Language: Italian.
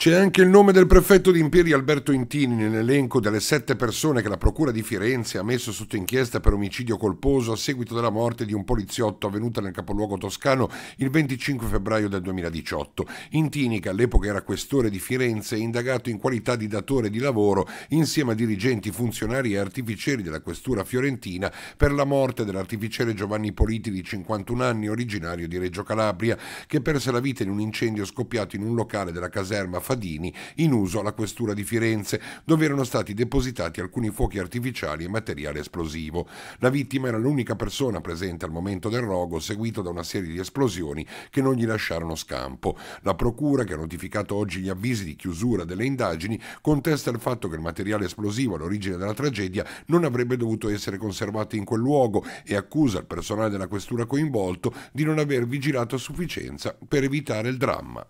C'è anche il nome del prefetto di Imperi Alberto Intini nell'elenco delle sette persone che la Procura di Firenze ha messo sotto inchiesta per omicidio colposo a seguito della morte di un poliziotto avvenuta nel capoluogo toscano il 25 febbraio del 2018. Intini, che all'epoca era questore di Firenze, è indagato in qualità di datore di lavoro insieme a dirigenti, funzionari e artificieri della questura fiorentina per la morte dell'artificiere Giovanni Politi di 51 anni, originario di Reggio Calabria, che perse la vita in un incendio scoppiato in un locale della caserma Fadini in uso alla questura di Firenze, dove erano stati depositati alcuni fuochi artificiali e materiale esplosivo. La vittima era l'unica persona presente al momento del rogo, seguito da una serie di esplosioni che non gli lasciarono scampo. La procura, che ha notificato oggi gli avvisi di chiusura delle indagini, contesta il fatto che il materiale esplosivo all'origine della tragedia non avrebbe dovuto essere conservato in quel luogo e accusa il personale della questura coinvolto di non aver vigilato a sufficienza per evitare il dramma.